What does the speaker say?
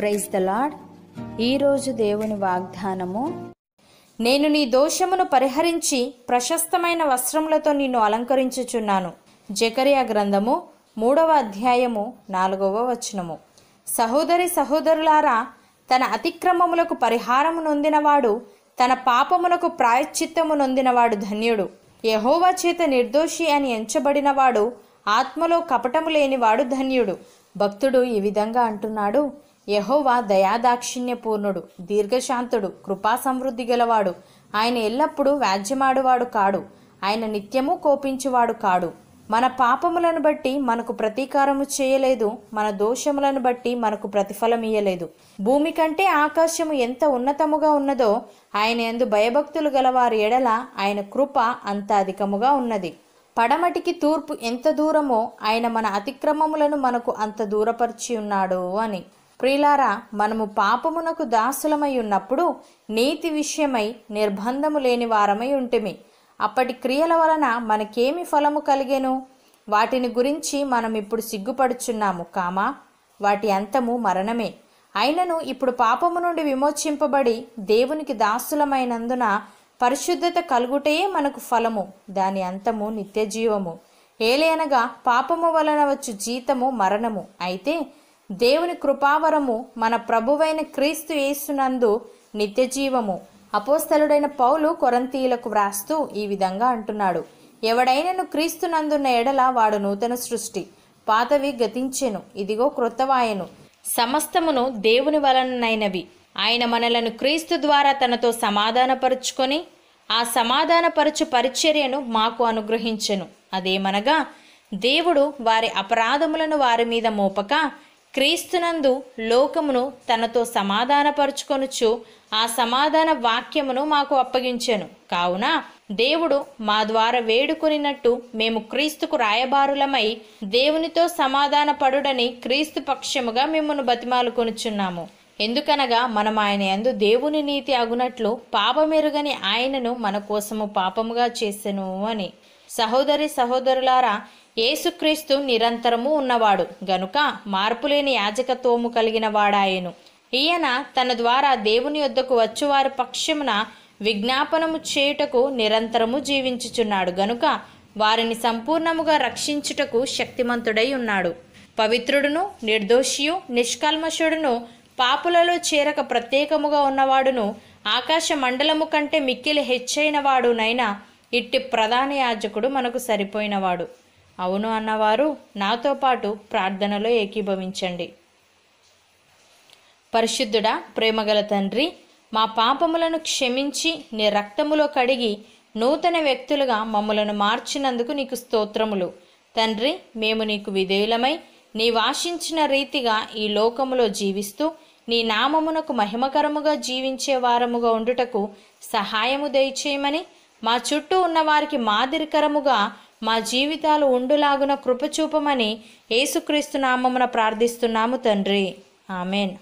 praise the lord ఈరోజు దేవుని వాగ్దానము నేను నీ దోషమును పరిహరించి ప్రశస్తమైన వస్త్రములతో నిన్ను అలంకరించుచున్నాను జకరియా గ్రంథము మూడవ అధ్యాయము నాలుగవ వచనము సహోదరి సహోదరులారా తన అతిక్రమములకు పరిహారము నొందినవాడు తన పాపములకు ప్రాయశ్చిత్తము నొందినవాడు ధన్యుడు యహోవా చేత నిర్దోషి అని ఎంచబడినవాడు ఆత్మలో కపటము లేనివాడు ధన్యుడు భక్తుడు ఈ విధంగా అంటున్నాడు యహోవా దయాదాక్షిణ్యపూర్ణుడు దీర్ఘశాంతుడు కృపా సమృద్ధి గలవాడు ఆయన ఎల్లప్పుడూ వ్యాజ్యమాడువాడు కాడు ఆయన నిత్యము కోపించువాడు కాడు మన పాపములను బట్టి మనకు ప్రతీకారము చేయలేదు మన దోషములను బట్టి మనకు ప్రతిఫలం ఇయ్యలేదు భూమి కంటే ఆకాశము ఎంత ఉన్నతముగా ఉన్నదో ఆయన ఎందు భయభక్తులు గలవారి ఎడల ఆయన కృప అంత అధికముగా ఉన్నది పడమటికి తూర్పు ఎంత దూరమో ఆయన మన అతిక్రమములను మనకు అంత దూరపరిచి ఉన్నాడు అని ప్రియులారా మనము పాపమునకు దాసులమై ఉన్నప్పుడు నీతి విషయమై నిర్బంధము లేని వారమై ఉంటిమి అప్పటి క్రియల వలన మనకేమి ఫలము కలిగేను వాటిని గురించి మనం ఇప్పుడు సిగ్గుపడుచున్నాము కామా వాటి అంతము మరణమే అయినను ఇప్పుడు పాపము నుండి విమోచింపబడి దేవునికి దాసులమైనందున పరిశుద్ధత కలుగుటే మనకు ఫలము దాని అంతము నిత్యజీవము ఏలేనగా పాపము వలన వచ్చు జీతము మరణము అయితే దేవుని కృపావరము మన ప్రభువైన క్రీస్తు యేసునందు నిత్యజీవము అపోస్తలుడైన పౌలు కొరంతీయులకు వ్రాస్తూ ఈ విధంగా అంటున్నాడు ఎవడైనను క్రీస్తు నందున్న ఎడల వాడు నూతన సృష్టి పాతవి గతించెను ఇదిగో క్రొత్తవాయను సమస్తమును దేవుని వలనైనవి ఆయన మనలను క్రీస్తు ద్వారా తనతో సమాధానపరుచుకొని ఆ సమాధానపరచు పరిచర్యను మాకు అనుగ్రహించెను అదేమనగా దేవుడు వారి అపరాధములను వారి మీద మోపక క్రీస్తునందు లోకమును తనతో సమాధానపరుచుకొనుచు ఆ సమాధాన వాక్యమును మాకు అప్పగించెను కావున దేవుడు మా ద్వారా వేడుకొనినట్టు మేము క్రీస్తుకు రాయబారులమై దేవునితో సమాధాన పడుడని క్రీస్తు పక్షముగా మిమ్మను బతిమాలు కొనుచున్నాము ఎందుకనగా మనం ఆయన ఎందు దేవుని నీతి అగునట్లు పాపమెరుగని ఆయనను మన కోసము పాపముగా చేసెను అని సహోదరి సహోదరులారా ఏసుక్రీస్తు నిరంతరము ఉన్నవాడు గనుక మార్పులేని యాజకత్వము కలిగిన వాడాయను ఈయన తన ద్వారా దేవుని యొద్దకు వచ్చువారి పక్షమున విజ్ఞాపనము చేయుటకు నిరంతరము జీవించుచున్నాడు గనుక వారిని సంపూర్ణముగా రక్షించుటకు శక్తిమంతుడై ఉన్నాడు పవిత్రుడును నిర్దోషియు నిష్కల్మషుడును పాపులలో చేరక ప్రత్యేకముగా ఉన్నవాడును ఆకాశ మండలము కంటే మిక్కిలి హెచ్చైన వాడునైనా ఇట్టి ప్రధాన యాజకుడు మనకు సరిపోయినవాడు అవును అన్నవారు నాతో పాటు ప్రార్థనలో ఏకీభవించండి పరిశుద్ధుడా ప్రేమగల తండ్రి మా పాపములను క్షమించి నీ రక్తములో కడిగి నూతన వ్యక్తులుగా మమ్మలను మార్చినందుకు నీకు స్తోత్రములు తండ్రి మేము నీకు విధేయులమై నీ వాషించిన రీతిగా ఈ లోకములో జీవిస్తూ నీ నామమునకు మహిమకరముగా జీవించే వారముగా ఉండుటకు సహాయము దయచేయమని మా చుట్టూ ఉన్నవారికి మాదిరికరముగా మా జీవితాలు ఉండులాగున కృపచూపమని ఏసుక్రీస్తునామమున నామమున ప్రార్థిస్తున్నాము తండ్రి ఆమెన్